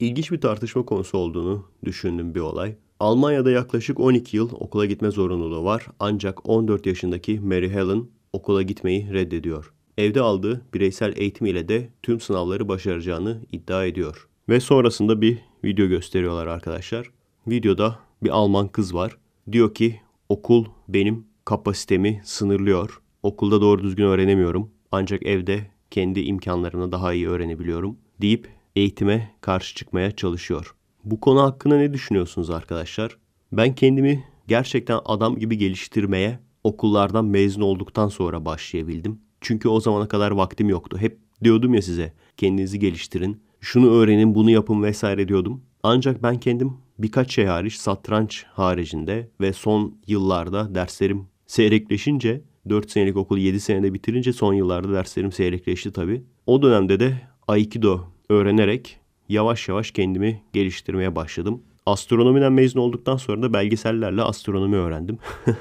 ilginç bir tartışma konusu olduğunu düşündüm bir olay. Almanya'da yaklaşık 12 yıl okula gitme zorunluluğu var ancak 14 yaşındaki Mary Helen okula gitmeyi reddediyor. Evde aldığı bireysel eğitim ile de tüm sınavları başaracağını iddia ediyor. Ve sonrasında bir video gösteriyorlar arkadaşlar. Videoda bir Alman kız var. Diyor ki okul benim kapasitemi sınırlıyor. Okulda doğru düzgün öğrenemiyorum. Ancak evde kendi imkanlarına daha iyi öğrenebiliyorum deyip eğitime karşı çıkmaya çalışıyor. Bu konu hakkında ne düşünüyorsunuz arkadaşlar? Ben kendimi gerçekten adam gibi geliştirmeye okullardan mezun olduktan sonra başlayabildim. Çünkü o zamana kadar vaktim yoktu. Hep diyordum ya size kendinizi geliştirin, şunu öğrenin, bunu yapın vesaire diyordum. Ancak ben kendim birkaç şey hariç satranç haricinde ve son yıllarda derslerim seyrekleşince 4 senelik okulu 7 senede bitirince son yıllarda derslerim seyrekleşti tabii. O dönemde de Aikido öğrenerek yavaş yavaş kendimi geliştirmeye başladım. Astronomiden mezun olduktan sonra da belgesellerle astronomi öğrendim.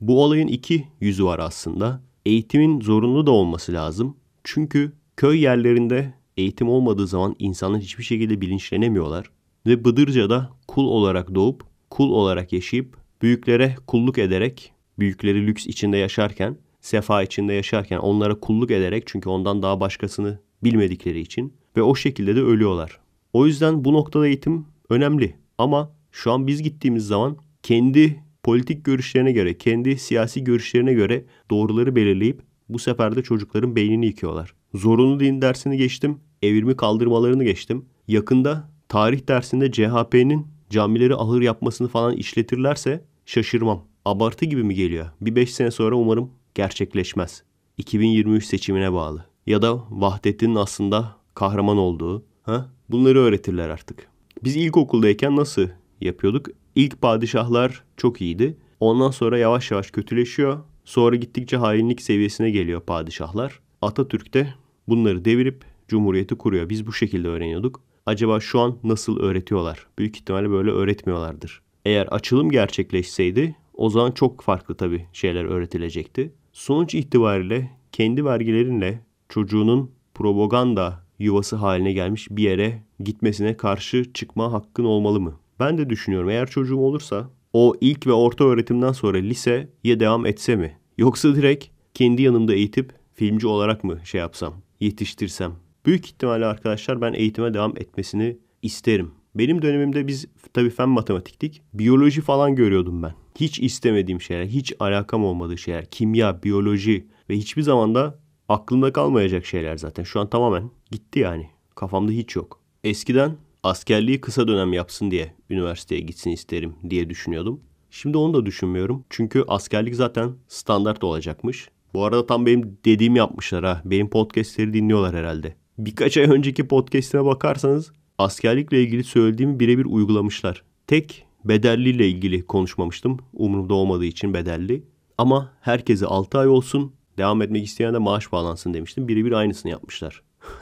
Bu olayın iki yüzü var aslında. Eğitimin zorunlu da olması lazım. Çünkü köy yerlerinde eğitim olmadığı zaman insanlar hiçbir şekilde bilinçlenemiyorlar. Ve Bıdırca'da kul olarak doğup, kul olarak yaşayıp, büyüklere kulluk ederek, büyükleri lüks içinde yaşarken, sefa içinde yaşarken onlara kulluk ederek çünkü ondan daha başkasını bilmedikleri için ve o şekilde de ölüyorlar. O yüzden bu noktada eğitim önemli ama şu an biz gittiğimiz zaman kendi politik görüşlerine göre, kendi siyasi görüşlerine göre doğruları belirleyip bu sefer de çocukların beynini yıkıyorlar. Zorunlu din dersini geçtim, evrimi kaldırmalarını geçtim. Yakında tarih dersinde CHP'nin camileri ahır yapmasını falan işletirlerse şaşırmam. Abartı gibi mi geliyor? Bir 5 sene sonra umarım gerçekleşmez. 2023 seçimine bağlı. Ya da Vahdettin'in aslında kahraman olduğu. Ha? Bunları öğretirler artık. Biz ilkokuldayken nasıl yapıyorduk? İlk padişahlar çok iyiydi. Ondan sonra yavaş yavaş kötüleşiyor. Sonra gittikçe hainlik seviyesine geliyor padişahlar. Atatürk de bunları devirip cumhuriyeti kuruyor. Biz bu şekilde öğreniyorduk. Acaba şu an nasıl öğretiyorlar? Büyük ihtimalle böyle öğretmiyorlardır. Eğer açılım gerçekleşseydi o zaman çok farklı tabii şeyler öğretilecekti. Sonuç itibariyle kendi vergilerinle çocuğunun propaganda yuvası haline gelmiş bir yere gitmesine karşı çıkma hakkın olmalı mı? Ben de düşünüyorum eğer çocuğum olursa o ilk ve orta öğretimden sonra liseye devam etse mi? Yoksa direkt kendi yanımda eğitip filmci olarak mı şey yapsam, yetiştirsem? Büyük ihtimalle arkadaşlar ben eğitime devam etmesini isterim. Benim dönemimde biz tabii fen matematiktik. Biyoloji falan görüyordum ben. Hiç istemediğim şeyler, hiç alakam olmadığı şeyler. Kimya, biyoloji ve hiçbir zaman da aklımda kalmayacak şeyler zaten. Şu an tamamen Gitti yani. Kafamda hiç yok. Eskiden askerliği kısa dönem yapsın diye üniversiteye gitsin isterim diye düşünüyordum. Şimdi onu da düşünmüyorum. Çünkü askerlik zaten standart olacakmış. Bu arada tam benim dediğim yapmışlar ha. Benim podcastleri dinliyorlar herhalde. Birkaç ay önceki podcastine bakarsanız askerlikle ilgili söylediğimi birebir uygulamışlar. Tek bedelliyle ilgili konuşmamıştım. Umurumda olmadığı için bedelli. Ama herkese 6 ay olsun, devam etmek isteyen de maaş bağlansın demiştim. Birebir aynısını yapmışlar.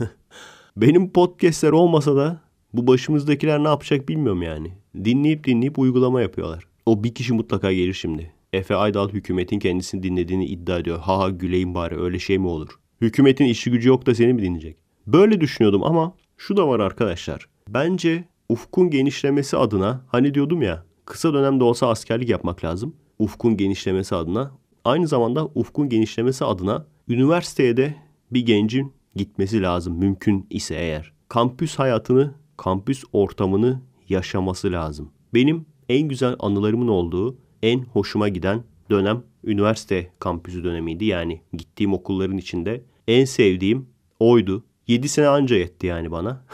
Benim podcastler olmasa da bu başımızdakiler ne yapacak bilmiyorum yani. Dinleyip dinleyip uygulama yapıyorlar. O bir kişi mutlaka gelir şimdi. Efe Aydal hükümetin kendisini dinlediğini iddia ediyor. Ha ha güleyim bari öyle şey mi olur? Hükümetin işi gücü yok da seni mi dinleyecek? Böyle düşünüyordum ama şu da var arkadaşlar. Bence ufkun genişlemesi adına hani diyordum ya kısa dönemde olsa askerlik yapmak lazım. Ufkun genişlemesi adına. Aynı zamanda ufkun genişlemesi adına üniversiteye de bir gencin gitmesi lazım mümkün ise eğer. Kampüs hayatını, kampüs ortamını yaşaması lazım. Benim en güzel anılarımın olduğu, en hoşuma giden dönem üniversite kampüsü dönemiydi. Yani gittiğim okulların içinde en sevdiğim oydu. 7 sene anca yetti yani bana.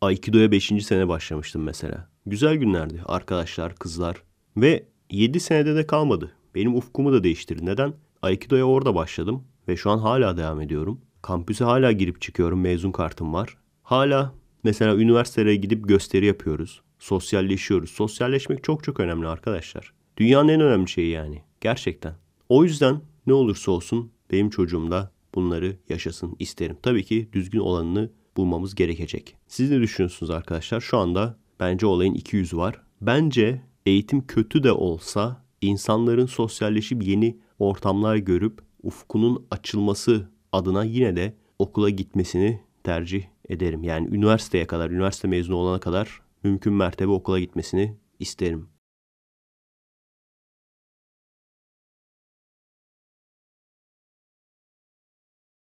Aikido'ya 5. sene başlamıştım mesela. Güzel günlerdi arkadaşlar, kızlar. Ve 7 senede de kalmadı. Benim ufkumu da değiştirdi. Neden? Aikido'ya orada başladım ve şu an hala devam ediyorum. Kampüse hala girip çıkıyorum. Mezun kartım var. Hala mesela üniversitelere gidip gösteri yapıyoruz. Sosyalleşiyoruz. Sosyalleşmek çok çok önemli arkadaşlar. Dünyanın en önemli şeyi yani. Gerçekten. O yüzden ne olursa olsun benim çocuğum da bunları yaşasın isterim. Tabii ki düzgün olanını bulmamız gerekecek. Siz ne düşünüyorsunuz arkadaşlar? Şu anda bence olayın iki yüzü var. Bence eğitim kötü de olsa insanların sosyalleşip yeni ortamlar görüp ufkunun açılması adına yine de okula gitmesini tercih ederim. Yani üniversiteye kadar, üniversite mezunu olana kadar mümkün mertebe okula gitmesini isterim.